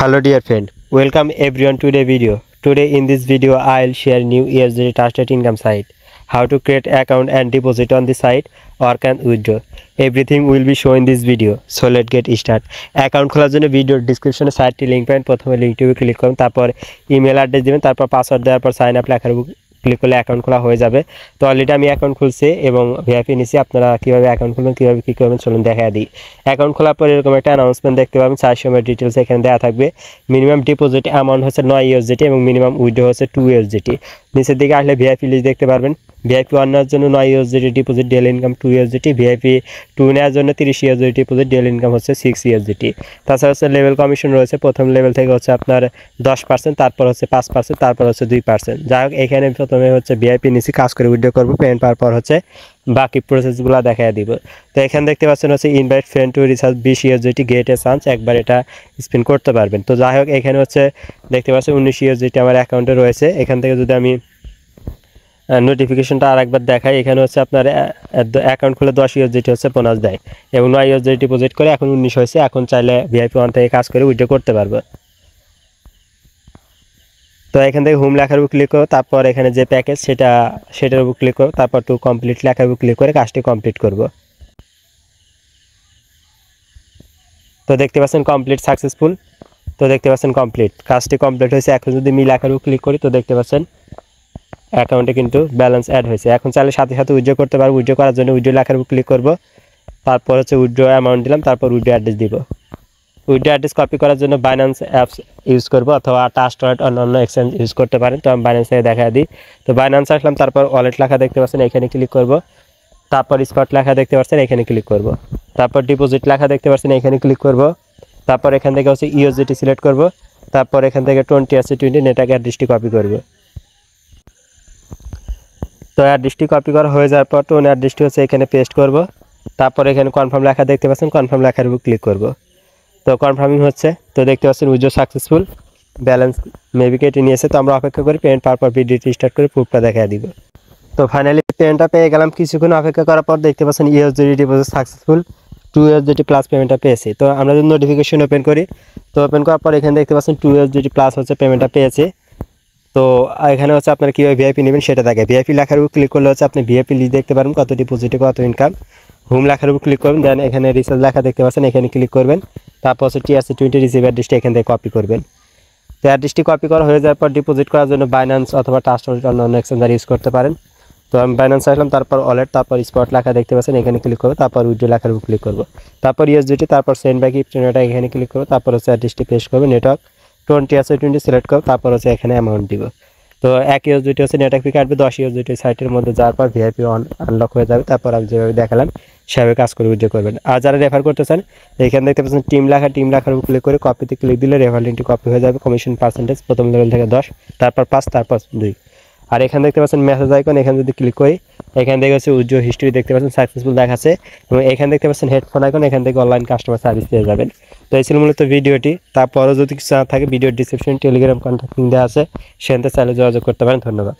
hello dear friend welcome everyone to the video today in this video i'll share new esg trusted income site how to create account and deposit on the site or can withdraw everything will be shown in this video so let's get start account খোলার জন্য ভিডিওর ডিসক্রিপশনে সাইটটি link পাবেন প্রথমে লিঙ্কটিকে click করুন তারপর email address দেবেন তারপর পাসওয়ার্ড দেওয়ার পর সাইন আপ লেখার ক্লিক করলে অ্যাকাউন্ট খোলা হয়ে যাবে তো অলরেডি আমি অ্যাকাউন্ট খুলছি এবং ভিআইপি নিছি আপনারা কীভাবে অ্যাকাউন্ট খুলবেন কীভাবে কী করবেন চলুন দেখা দিই অ্যাকাউন্ট খোলার পর এরকম একটা অ্যানাউন্সমেন্ট দেখতে পাবেন চার সময় ডিটেলস এখানে দেওয়া থাকবে মিনিমাম ডিপোজিট অ্যামাউন্ট হচ্ছে নয় ইউএসডিটি এবং মিনিমাম উইড্রো হচ্ছে টু ইউএসডিটি নিচের দিকে আসলে ভিআইপি লিস্ট দেখতে পারবেন ভিআইপি ওয়ান নেওয়ার জন্য নয় GT deposit daily income two GT VIP two নেওয়ার জন্য তিরিশ জিটি ডিপোজিট ডেল ইনকাম হচ্ছে সিক্স জিটি তাছাড়া হচ্ছে লেভেল কমিশন রয়েছে প্রথম লেভেল থেকে হচ্ছে আপনার দশ পার্সেন্ট তারপর হচ্ছে পাঁচ পার্সেন্ট তারপর হচ্ছে দুই পার্সেন্ট যাই হোক এখানে প্রথমে হচ্ছে ভিআইপি নিচে কাজ করে উইড্রো করবো পেমেন্ট পাওয়ার পর হচ্ছে বাকি প্রসেসগুলো দেখায় দিব তো এখানে দেখতে পাচ্ছেন হচ্ছে ইনভাইট ফ্রেন্ড টু রিসার্চ বিশ জিটি গেটে চান্স একবার এটা স্পিন করতে পারবেন তো যাই হোক এখানে হচ্ছে দেখতে পাচ্ছেন উনিশ জিটি আমার অ্যাকাউন্টে রয়েছে এখান থেকে যদি আমি নোটিফিকেশনটা আরেকবার দেখায় এখানে হচ্ছে আপনার অ্যাকাউন্ট খুলে দশ ইউএসডিটি হচ্ছে বোনাস দেয় এবং নয় ইউএসডি ডিপোজিট করে এখন উনিশ হয়েছে এখন চাইলে ভিআইপি ওয়ান থেকে কাজ করে উইড্রো করতে পারবে তো এখান থেকে হোম লেখার উপর ক্লিক করো তারপর এখানে যে প্যাকেজ সেটা সেটার উপর ক্লিক করো তারপর টু কমপ্লিট লেখার উপর ক্লিক করে কাজটি কমপ্লিট করব তো দেখতে পাচ্ছেন কমপ্লিট সাকসেসফুল তো দেখতে পাচ্ছেন কমপ্লিট কাজটি কমপ্লিট হয়েছে এখন যদি মি লেখার উপর ক্লিক করি তো দেখতে পাচ্ছেন অ্যাকাউন্টে কিন্তু ব্যালেন্স অ্যাড হয়েছে এখন চাইলে সাথে সাথে উইড্রো করতে পারবো উইড্রো করার জন্য উইড্রো লেখার উপর ক্লিক করবো তারপর হচ্ছে উইড্রো অ্যামাউন্ট দিলাম তারপর উইড্রো অ্যাড্রেস দিব উইড্রো অ্যাড্রেস কপি করার জন্য বাইন্যান্স অ্যাপস ইউজ করবো অথবা টাস্ট ওয়ালেট অন্য এক্সচেঞ্জ ইউজ করতে পারেন তো আমি বাইন্যান্স থেকে দেখা দিই তো বাইন্যান্স আসলাম তারপর ওয়ালেট লেখা দেখতে পাচ্ছেন এখানে ক্লিক করবো তারপর স্পট লেখা দেখতে পাচ্ছেন এখানে ক্লিক করবো তারপর ডিপোজিট লেখা দেখতে পাচ্ছেন এখানে ক্লিক করবো তারপর এখান থেকে হচ্ছে ইউজিটি সিলেক্ট করবো তারপর এখান থেকে টোয়েন্টি আছে টোয়েন্টি নেটওয়ার্ক অ্যাড্রেসটি কপি করবো তো অ্যাড্রেসটি কপি করা হয়ে যাওয়ার পর তো টোন অ্যাড্রেসটি হচ্ছে এখানে পেস্ট করব তারপর এখানে কনফার্ম লেখা দেখতে পাচ্ছেন কনফার্ম লেখার উপর ক্লিক করব তো কনফার্মিং হচ্ছে তো দেখতে পাচ্ছেন উজ্জ্বল সাকসেসফুল ব্যালেন্স মেবি কেটে নিয়েছে তো আমরা অপেক্ষা করি পেমেন্ট পাওয়ার পর ভিডিওটি স্টার্ট করে প্রুফটা দেখা দিব তো ফাইনালি পেমেন্টটা পেয়ে গেলাম কিছুক্ষণ অপেক্ষা করার পর দেখতে পাচ্ছেন USD deposit successful two USD plus পেমেন্টটা পেয়েছি তো আমরা যদি নোটিফিকেশন ওপেন করি তো ওপেন করার পর এখানে দেখতে পাচ্ছেন টু ইউএসডি প্লাস হচ্ছে পেমেন্টটা পেয়েছে তো এখানে হচ্ছে আপনার কীভাবে ভিআইপি নেবেন সেটা থাকে ভিআইপি লেখার উপর ক্লিক করলে হচ্ছে আপনি ভিআইপি লিস্ট দেখতে পারবেন কত ডিপোজিটে কত ইনকাম হোম লেখার উপর ক্লিক করবেন দেন এখানে রিসার্চ লেখা দেখতে পাচ্ছেন এখানে ক্লিক করবেন তারপর হচ্ছে টিআরসি টোয়েন্টি রিসিভ অ্যাড্রেসটি এখান থেকে কপি করবেন তো অ্যাড্রেসটি কপি করা হয়ে যাওয়ার পর ডিপোজিট করার জন্য বাইন্যান্স অথবা টাস্ট অন্য অন্য এক্সচেঞ্জার ইউজ করতে পারেন তো আমি বাইন্যান্স আসলাম তারপর অলেট তারপর স্পট লেখা দেখতে পাচ্ছেন এখানে ক্লিক করবো তারপর উইডিও লেখার উপর ক্লিক করবো তারপর ইউএসডিটি তারপর সেন্ড ব্যাক ইপটেনাটা এখানে ক্লিক করবো তারপর হচ্ছে অ্যাড্রেসটি পেশ করবে নেটওয়ার্ক টোয়েন্টি আছে টোয়েন্টি সিলেক্ট করো তারপর হচ্ছে এখানে অ্যামাউন্ট দিব তো এক ইউজ দুটি হচ্ছে নেটওয়ার্ক ফি কাটবে দশ ইউজ দুটি সাইটের মধ্যে যাওয়ার পর ভিআইপি অন আনলক হয়ে যাবে তারপর আমি যেভাবে দেখালাম সেভাবে কাজ করে উইথড্র করবেন আর যারা রেফার করতে চান এখানে দেখতে পাচ্ছেন টিম লেখা টিম লেখার উপর ক্লিক করে কপিতে ক্লিক দিলে রেফার লিঙ্কটি কপি হয়ে যাবে কমিশন পার্সেন্টেজ প্রথম লেভেল থেকে দশ তারপর পাঁচ তারপর দুই আর এখানে দেখতে পাচ্ছেন মেসেজ আইকন এখানে যদি ক্লিক করি এখানে দেখে হচ্ছে উজ্জ্বল হিস্ট্রি দেখতে পাচ্ছেন সাকসেসফুল দেখাচ্ছে এবং এখানে দেখতে পাচ্ছেন হেডফোন আইকন এখান থেকে অনলাইন কাস্টমার সার্ভিস পেয়ে যাবেন তো এই ছিল মূলত ভিডিওটি তারপরও যদি কিছু না থাকে ভিডিও ডিসক্রিপশন টেলিগ্রাম কন্ট্যাক্টিং দেওয়া আছে সেখান থেকে চাইলে যোগাযোগ করতে পারেন ধন্যবাদ